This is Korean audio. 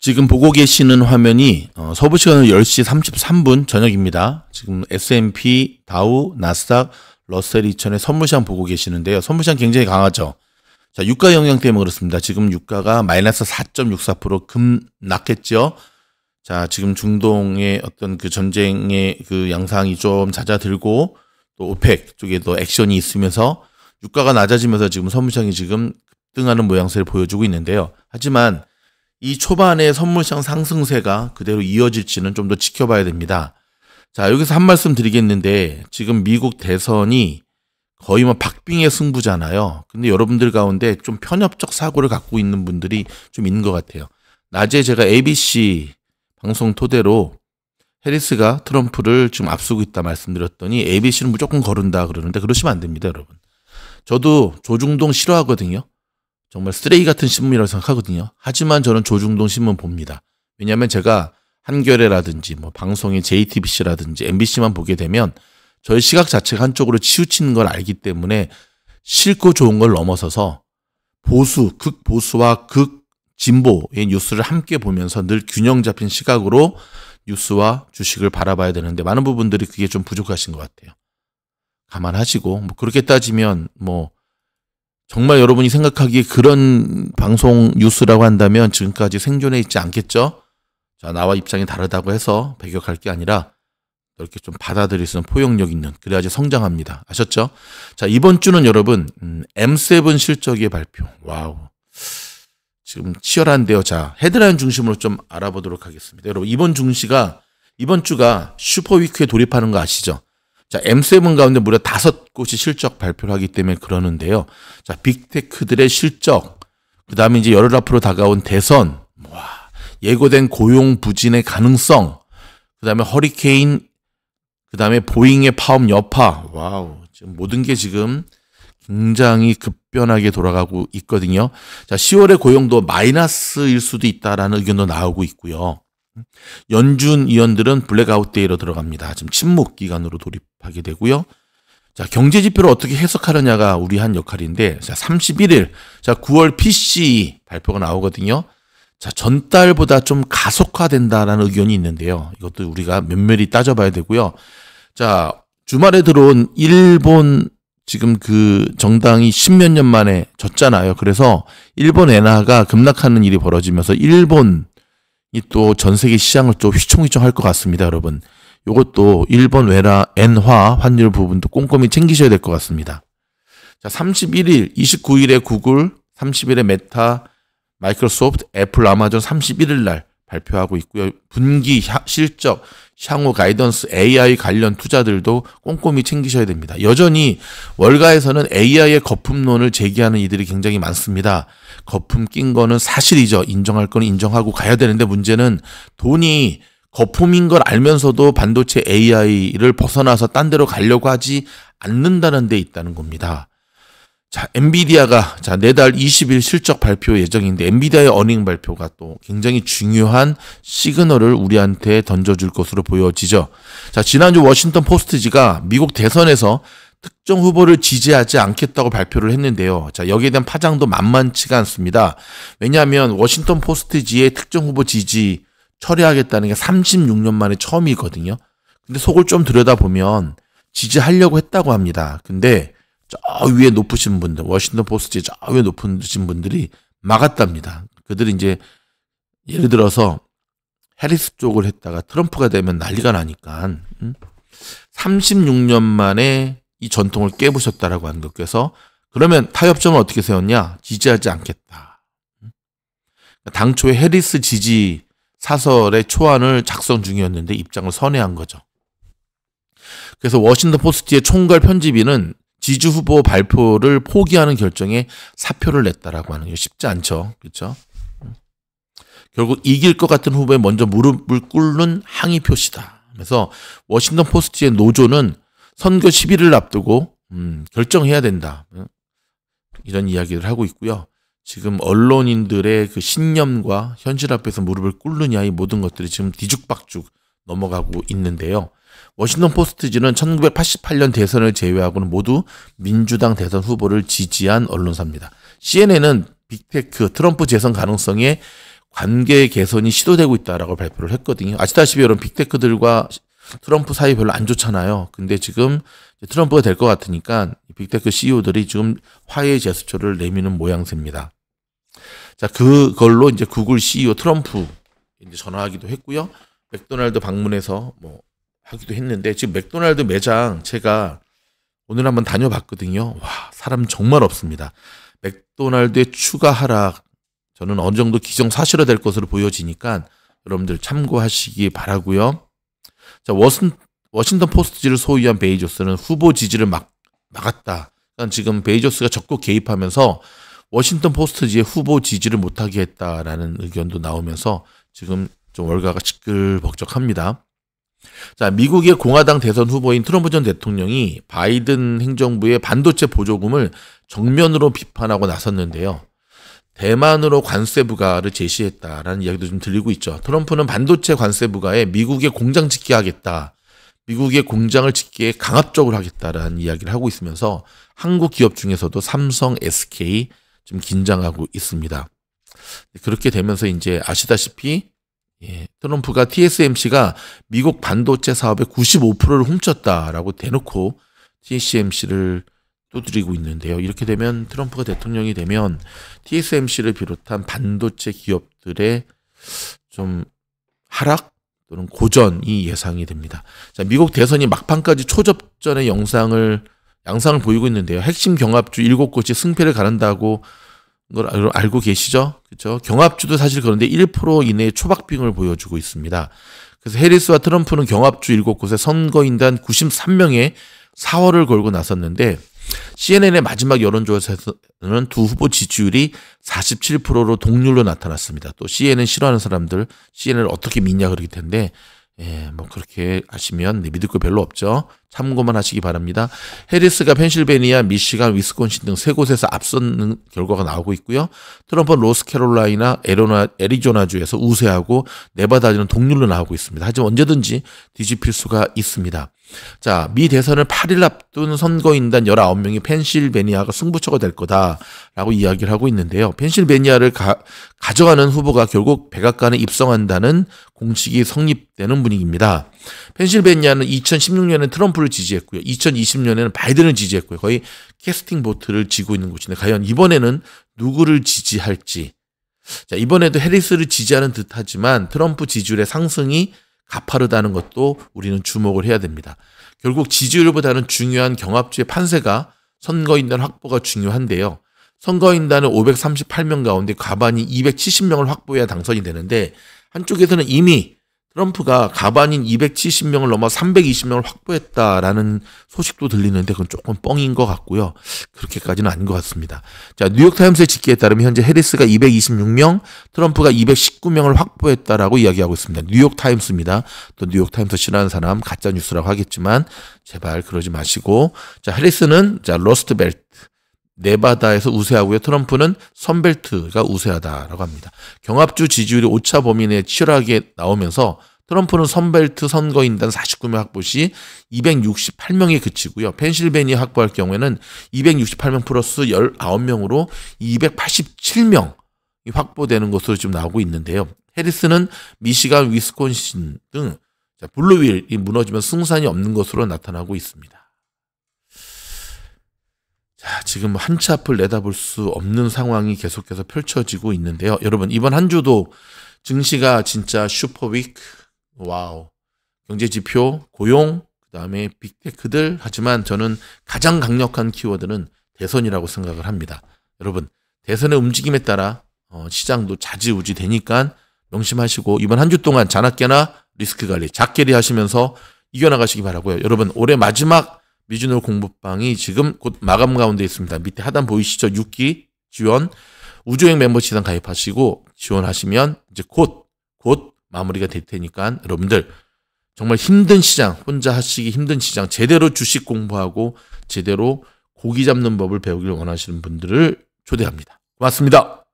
지금 보고 계시는 화면이 어, 서부 시간으 10시 33분 저녁입니다. 지금 S&P, 다우, 나스닥, 러셀 2000의 선물시장 보고 계시는데요. 선물시장 굉장히 강하죠. 자, 유가 영향 때문에 그렇습니다. 지금 유가가 마이너스 4.64% 급락했죠. 자, 지금 중동의 어떤 그 전쟁의 그 양상이 좀 잦아들고 또 오펙 쪽에도 액션이 있으면서 유가가 낮아지면서 지금 선물시장이 지금 급등하는 모양새를 보여주고 있는데요. 하지만 이초반에 선물시장 상승세가 그대로 이어질지는 좀 더 지켜봐야 됩니다. 자, 여기서 한 말씀 드리겠는데 지금 미국 대선이 거의 뭐 박빙의 승부잖아요. 근데 여러분들 가운데 좀 편협적 사고를 갖고 있는 분들이 좀 있는 것 같아요. 낮에 제가 ABC 방송 토대로 해리스가 트럼프를 지금 앞서고 있다 말씀드렸더니 ABC는 무조건 거른다 그러는데 그러시면 안 됩니다, 여러분. 저도 조중동 싫어하거든요. 정말 쓰레기 같은 신문이라고 생각하거든요. 하지만 저는 조중동 신문 봅니다. 왜냐하면 제가 한겨레라든지 뭐 방송인 JTBC라든지 MBC만 보게 되면 저의 시각 자체가 한쪽으로 치우치는 걸 알기 때문에 싫고 좋은 걸 넘어서서 보수, 극보수와 극진보의 뉴스를 함께 보면서 늘 균형 잡힌 시각으로 뉴스와 주식을 바라봐야 되는데 많은 부분들이 그게 좀 부족하신 것 같아요. 감안하시고 뭐 그렇게 따지면 뭐 정말 여러분이 생각하기에 그런 방송 뉴스라고 한다면 지금까지 생존해 있지 않겠죠? 자, 나와 입장이 다르다고 해서 배격할 게 아니라 이렇게 좀 받아들일 수 있는 포용력 있는 그래야지 성장합니다. 아셨죠? 자, 이번 주는 여러분 음, M7 실적의 발표. 와우. 지금 치열한데요. 자, 헤드라인 중심으로 좀 알아보도록 하겠습니다. 여러분 이번 중시가 이번 주가 슈퍼위크에 돌입하는 거 아시죠? 자, M7 가운데 무려 다섯 곳이 실적 발표를 하기 때문에 그러는데요. 자, 빅테크들의 실적, 그 다음에 이제 열흘 앞으로 다가온 대선, 와, 예고된 고용 부진의 가능성, 그 다음에 허리케인, 그 다음에 보잉의 파업 여파, 와우, 지금 모든 게 지금 굉장히 급변하게 돌아가고 있거든요. 자, 10월의 고용도 마이너스일 수도 있다라는 의견도 나오고 있고요. 연준 위원들은 블랙아웃 데이로 들어갑니다. 지금 침묵 기간으로 돌입하게 되고요. 자, 경제 지표를 어떻게 해석하느냐가 우리 한 역할인데, 자, 31일, 자, 9월 PCE 발표가 나오거든요. 자, 전달보다 좀 가속화된다라는 의견이 있는데요. 이것도 우리가 면밀히 따져봐야 되고요. 자, 주말에 들어온 일본 지금 그 정당이 십몇 년 만에 졌잖아요. 그래서 일본 엔화가 급락하는 일이 벌어지면서 일본 이또전 세계 시장을 또 휘청휘청 할 것 같습니다, 여러분. 이것도 일본 외라 엔화 환율 부분도 꼼꼼히 챙기셔야 될 것 같습니다. 자, 31일, 29일에 구글, 30일에 메타, 마이크로소프트, 애플, 아마존 31일 날 발표하고 있고요. 분기 실적, 향후 가이던스, AI 관련 투자들도 꼼꼼히 챙기셔야 됩니다. 여전히 월가에서는 AI의 거품론을 제기하는 이들이 굉장히 많습니다. 거품 낀 거는 사실이죠. 인정할 건 인정하고 가야 되는데 문제는 돈이 거품인 걸 알면서도 반도체 AI를 벗어나서 딴 데로 가려고 하지 않는다는 데 있다는 겁니다. 자, 엔비디아가 자, 내달 20일 실적 발표 예정인데 엔비디아의 어닝 발표가 또 굉장히 중요한 시그널을 우리한테 던져줄 것으로 보여지죠. 자, 지난주 워싱턴 포스트지가 미국 대선에서 특정 후보를 지지하지 않겠다고 발표를 했는데요. 자, 여기에 대한 파장도 만만치가 않습니다. 왜냐하면 워싱턴 포스트지의 특정 후보 지지 처리하겠다는 게 36년 만에 처음이거든요. 근데 속을 좀 들여다보면 지지하려고 했다고 합니다. 근데 저 위에 높으신 분들, 워싱턴 포스트지 저 위에 높으신 분들이 막았답니다. 그들이 이제 예를 들어서 해리스 쪽을 했다가 트럼프가 되면 난리가 나니까 36년 음? 만에 이 전통을 깨부셨다라고 하는 것께서 그러면 타협점을 어떻게 세웠냐? 지지하지 않겠다. 음? 그러니까 당초에 해리스 지지 사설의 초안을 작성 중이었는데 입장을 선회한 거죠. 그래서 워싱턴 포스트의 총괄 편집인은 지주 후보 발표를 포기하는 결정에 사표를 냈다라고 하는 게 쉽지 않죠. 그렇죠? 음. 결국 이길 것 같은 후보에 먼저 무릎을 꿇는 항의 표시다. 그래서 워싱턴 포스트의 노조는 선거 10일을 앞두고 음, 결정해야 된다. 이런 이야기를 하고 있고요. 지금 언론인들의 그 신념과 현실 앞에서 무릎을 꿇느냐 의 모든 것들이 지금 뒤죽박죽 넘어가고 있는데요. 워싱턴 포스트지는 1988년 대선을 제외하고는 모두 민주당 대선 후보를 지지한 언론사입니다. CNN은 빅테크 트럼프 재선 가능성에 관계 개선이 시도되고 있다라고 발표를 했거든요. 아시다시피 이런 빅테크들과 트럼프 사이 별로 안 좋잖아요. 근데 지금 트럼프가 될 것 같으니까 빅테크 CEO들이 지금 화해 제스처를 내미는 모양새입니다. 자, 그걸로 이제 구글 CEO 트럼프 이제 전화하기도 했고요. 맥도날드 방문해서 뭐 하기도 했는데 지금 맥도날드 매장 제가 오늘 한번 다녀봤거든요. 와, 사람 정말 없습니다. 맥도날드의 추가 하락 저는 어느 정도 기정사실화될 것으로 보여지니까 여러분들 참고하시기 바라고요. 자, 워슨, 워싱턴 포스트지를 소유한 베이조스는 후보 지지를 막, 막았다. 그러니까 지금 베이조스가 적극 개입하면서 워싱턴 포스트지의 후보 지지를 못하게 했다라는 의견도 나오면서 지금 좀 월가가 시끌벅적합니다. 자, 미국의 공화당 대선 후보인 트럼프 전 대통령이 바이든 행정부의 반도체 보조금을 정면으로 비판하고 나섰는데요. 대만으로 관세 부과를 제시했다라는 이야기도 좀 들리고 있죠. 트럼프는 반도체 관세 부과에 미국의 공장 짓게 하겠다. 미국의 공장을 짓기에 강압적으로 하겠다라는 이야기를 하고 있으면서 한국 기업 중에서도 삼성, SK 좀 긴장하고 있습니다. 그렇게 되면서 이제 아시다시피 예, 트럼프가 TSMC가 미국 반도체 사업의 95%를 훔쳤다라고 대놓고 TSMC를 또 드리고 있는데요. 이렇게 되면 트럼프가 대통령이 되면 TSMC를 비롯한 반도체 기업들의 좀 하락 또는 고전이 예상이 됩니다. 자, 미국 대선이 막판까지 초접전의 영상을 양상을 보이고 있는데요. 핵심 경합주 7곳이 승패를 가른다고 걸 알고 계시죠? 그렇죠? 경합주도 사실 그런데 1% 이내의 초박빙을 보여주고 있습니다. 그래서 해리스와 트럼프는 경합주 7곳에 선거인단 93명의 사월을 걸고 나섰는데 CNN의 마지막 여론조사에서는 두 후보 지지율이 47%로 동률로 나타났습니다. 또 CNN 싫어하는 사람들 CNN을 어떻게 믿냐 그러기 텐데 예, 뭐 그렇게 하시면 네, 믿을 거 별로 없죠. 참고만 하시기 바랍니다. 해리스가 펜실베니아, 미시간, 위스콘신 등 세 곳에서 앞선 결과가 나오고 있고요. 트럼프는 로스캐롤라이나, 에로나, 애리조나주에서 우세하고 네바다주는 동률로 나오고 있습니다. 하지만 언제든지 뒤집힐 수가 있습니다. 자, 미 대선을 8일 앞둔 선거인단 19명이 펜실베니아가 승부처가 될 거다라고 이야기를 하고 있는데요. 펜실베니아를 가, 가져가는 후보가 결국 백악관에 입성한다는 공식이 성립되는 분위기입니다. 펜실베니아는 2016년에 트럼프를 지지했고요. 2020년에는 바이든을 지지했고요. 거의 캐스팅 보트를 지고 있는 곳인데 과연 이번에는 누구를 지지할지 자, 이번에도 해리스를 지지하는 듯하지만 트럼프 지지율의 상승이 가파르다는 것도 우리는 주목을 해야 됩니다. 결국 지지율보다는 중요한 경합주의 판세가 선거인단 확보가 중요한데요. 선거인단은 538명 가운데 과반이 270명을 확보해야 당선이 되는데 한쪽에서는 이미 트럼프가 가반인 270명을 넘어 320명을 확보했다라는 소식도 들리는데 그건 조금 뻥인 것 같고요. 그렇게까지는 아닌 것 같습니다. 자, 뉴욕타임스의 직기에 따르면 현재 해리스가 226명, 트럼프가 219명을 확보했다라고 이야기하고 있습니다. 뉴욕타임스입니다. 또 뉴욕타임스 싫어하는 사람 가짜뉴스라고 하겠지만 제발 그러지 마시고 자, 해리스는 자, 러스트벨트 네바다에서 우세하고요. 트럼프는 선벨트가 우세하다라고 합니다. 경합주 지지율이 오차 범위 내에 치열하게 나오면서 트럼프는 선벨트 선거인단 49명 확보시 268명에 그치고요. 펜실베니아 확보할 경우에는 268명 플러스 19명으로 287명 이 확보되는 것으로 지금 나오고 있는데요. 해리스는 미시간, 위스콘신 등 블루윌이 무너지면 승산이 없는 것으로 나타나고 있습니다. 자, 지금 한치 앞을 내다볼 수 없는 상황이 계속해서 펼쳐지고 있는데요. 여러분, 이번 한 주도 증시가 진짜 슈퍼위크, 와우. 경제지표, 고용, 그 다음에 빅테크들, 하지만 저는 가장 강력한 키워드는 대선이라고 생각을 합니다. 여러분, 대선의 움직임에 따라 어, 시장도 자지우지 되니까 명심하시고 이번 한 주 동안 자나깨나 리스크 관리, 작게리 하시면서 이겨나가시기 바라고요. 여러분, 올해 마지막 미주노 공부방이 지금 곧 마감 가운데 있습니다. 밑에 하단 보이시죠? 6기 지원 우주행 멤버 시상 가입하시고 지원하시면 이제 곧 곧 마무리가 될 테니까 여러분들 정말 힘든 시장 혼자 하시기 힘든 시장 제대로 주식 공부하고 제대로 고기 잡는 법을 배우길 원하시는 분들을 초대합니다. 고맙습니다.